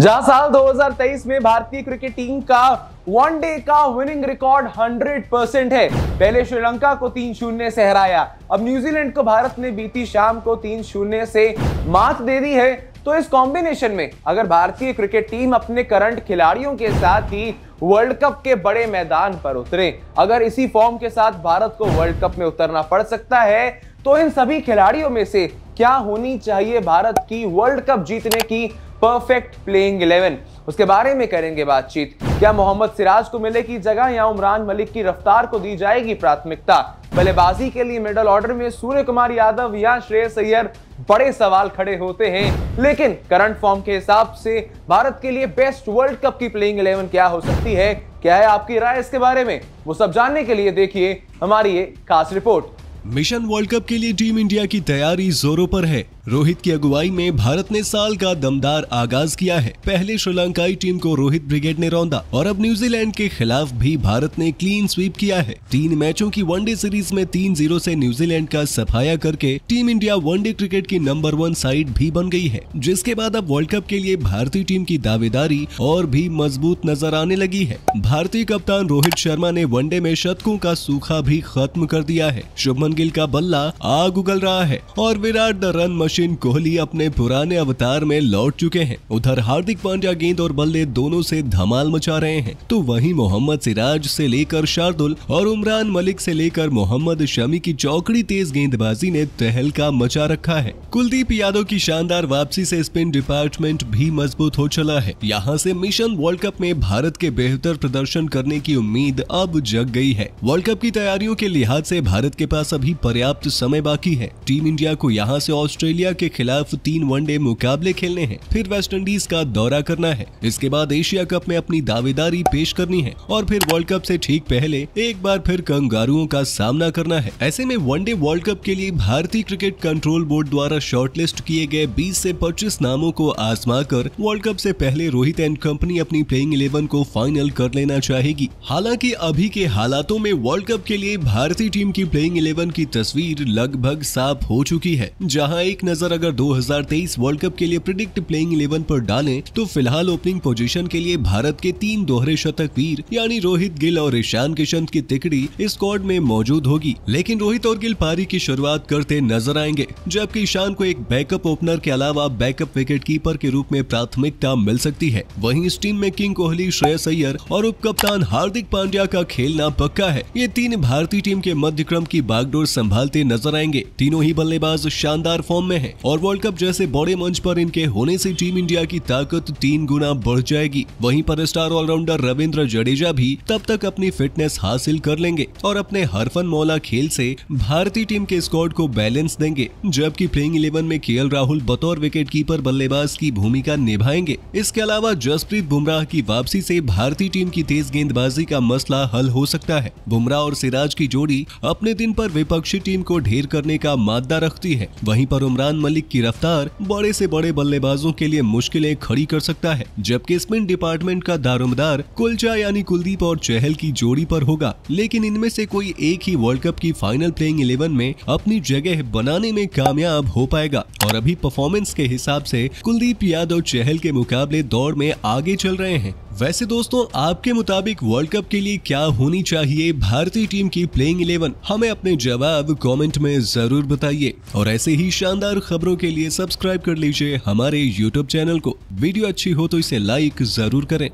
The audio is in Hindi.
जहां साल 2023 में भारतीय क्रिकेट टीम का वनडे का विनिंग रिकॉर्ड 100 परसेंट है पहले श्रीलंका को तीन शून्य से हराया अब न्यूजीलैंड को भारत ने बीती शाम को तीन शून्य से मात दे दी है तो इस कॉम्बिनेशन में अगर भारतीय क्रिकेट टीम अपने करंट खिलाड़ियों के साथ ही वर्ल्ड कप के बड़े मैदान पर उतरे अगर इसी फॉर्म के साथ भारत को वर्ल्ड कप में उतरना पड़ सकता है तो इन सभी खिलाड़ियों में से क्या होनी चाहिए भारत की वर्ल्ड कप जीतने की परफेक्ट प्लेइंग इलेवन उसके बारे में करेंगे बातचीत क्या मोहम्मद सिराज को मिलेगी जगह या उमरान मलिक की रफ्तार को दी जाएगी प्राथमिकता बल्लेबाजी के लिए मिडल ऑर्डर में सूर्य कुमार यादव या श्रेयस अय्यर बड़े सवाल खड़े होते हैं लेकिन करंट फॉर्म के हिसाब से भारत के लिए बेस्ट वर्ल्ड कप की प्लेइंग इलेवन क्या हो सकती है क्या है आपकी राय इसके बारे में वो सब जानने के लिए देखिए हमारी ये खास रिपोर्ट मिशन वर्ल्ड कप के लिए टीम इंडिया की तैयारी जोरों पर है रोहित की अगुवाई में भारत ने साल का दमदार आगाज किया है पहले श्रीलंकाई टीम को रोहित ब्रिगेड ने रौंदा और अब न्यूजीलैंड के खिलाफ भी भारत ने क्लीन स्वीप किया है तीन मैचों की वनडे सीरीज में तीन जीरो ऐसी न्यूजीलैंड का सफाया करके टीम इंडिया वनडे क्रिकेट की नंबर वन साइड भी बन गई है जिसके बाद अब वर्ल्ड कप के लिए भारतीय टीम की दावेदारी और भी मजबूत नजर आने लगी है भारतीय कप्तान रोहित शर्मा ने वनडे में शतकों का सूखा भी खत्म कर दिया है शुभमन गिल का बल्ला आग उगल रहा है और Virat the run machine Sachin Kohli अपने पुराने अवतार में लौट चुके हैं उधर हार्दिक पांड्या गेंद और बल्ले दोनों से धमाल मचा रहे हैं तो वहीं मोहम्मद सिराज से लेकर शार्दुल और उमरान मलिक से लेकर मोहम्मद शमी की चौकड़ी तेज गेंदबाजी ने तहलका मचा रखा है कुलदीप यादव की शानदार वापसी से स्पिन डिपार्टमेंट भी मजबूत हो चला है यहाँ से मिशन वर्ल्ड कप में भारत के बेहतर प्रदर्शन करने की उम्मीद अब जग गई है वर्ल्ड कप की तैयारियों के लिहाज से भारत के पास अभी पर्याप्त समय बाकी है टीम इंडिया को यहाँ से ऑस्ट्रेलिया ऑस्ट्रेलिया के खिलाफ तीन वनडे मुकाबले खेलने हैं फिर वेस्ट इंडीज का दौरा करना है इसके बाद एशिया कप में अपनी दावेदारी पेश करनी है और फिर वर्ल्ड कप से ठीक पहले एक बार फिर कंगारुओं का सामना करना है ऐसे में वनडे वर्ल्ड कप के लिए भारतीय क्रिकेट कंट्रोल बोर्ड द्वारा शॉर्टलिस्ट किए गए बीस ऐसी पच्चीस नामों को आजमा कर वर्ल्ड कप ऐसी पहले रोहित एंड कंपनी अपनी प्लेइंग इलेवन को फाइनल कर लेना चाहेगी हालांकि अभी के हालातों में वर्ल्ड कप के लिए भारतीय टीम की प्लेइंग इलेवन की तस्वीर लगभग साफ हो चुकी है जहां एक नजर अगर 2023 वर्ल्ड कप के लिए प्रिडिक्ट प्लेइंग 11 पर डालें तो फिलहाल ओपनिंग पोजीशन के लिए भारत के तीन दोहरे शतक वीर यानी रोहित गिल और ईशान किशन की तिकड़ी स्क्वाड में मौजूद होगी लेकिन रोहित और गिल पारी की शुरुआत करते नजर आएंगे जबकि ईशान को एक बैकअप ओपनर के अलावा बैकअप विकेट कीपर के रूप में प्राथमिकता मिल सकती है वही इस टीम में किंग कोहली श्रेय सैयर और उप कप्तान हार्दिक पांड्या का खेलना पक्का है ये तीन भारतीय टीम के मध्य क्रम की बागडोर संभालते नजर आएंगे तीनों ही बल्लेबाज शानदार फॉर्म में हैं और वर्ल्ड कप जैसे बड़े मंच पर इनके होने से टीम इंडिया की ताकत तीन गुना बढ़ जाएगी वहीं पर स्टार ऑलराउंडर रविंद्र जडेजा भी तब तक अपनी फिटनेस हासिल कर लेंगे और अपने हरफन मौला खेल से भारतीय टीम के स्कॉड को बैलेंस देंगे जबकि प्लेइंग इलेवन में के राहुल बतौर विकेट कीपर बल्लेबाज की भूमिका निभाएंगे इसके अलावा जसप्रीत बुमराह की वापसी ऐसी भारतीय टीम की तेज गेंदबाजी का मसला हल हो सकता है बुमराह और सिराज की जोड़ी अपने दिन पर विपक्षी टीम को ढेर करने का मादा रखती है वहीं पर उमरान इमरान मलिक की रफ्तार बड़े से बड़े बल्लेबाजों के लिए मुश्किलें खड़ी कर सकता है जबकि स्पिन डिपार्टमेंट का दारोमदार कुलचा यानी कुलदीप और चहल की जोड़ी पर होगा लेकिन इनमें से कोई एक ही वर्ल्ड कप की फाइनल प्लेइंग इलेवन में अपनी जगह बनाने में कामयाब हो पाएगा और अभी परफॉर्मेंस के हिसाब से कुलदीप यादव चहल के मुकाबले दौड़ में आगे चल रहे हैं वैसे दोस्तों आपके मुताबिक वर्ल्ड कप के लिए क्या होनी चाहिए भारतीय टीम की प्लेइंग इलेवन हमें अपने जवाब कमेंट में जरूर बताइए और ऐसे ही शानदार खबरों के लिए सब्सक्राइब कर लीजिए हमारे यूट्यूब चैनल को वीडियो अच्छी हो तो इसे लाइक जरूर करें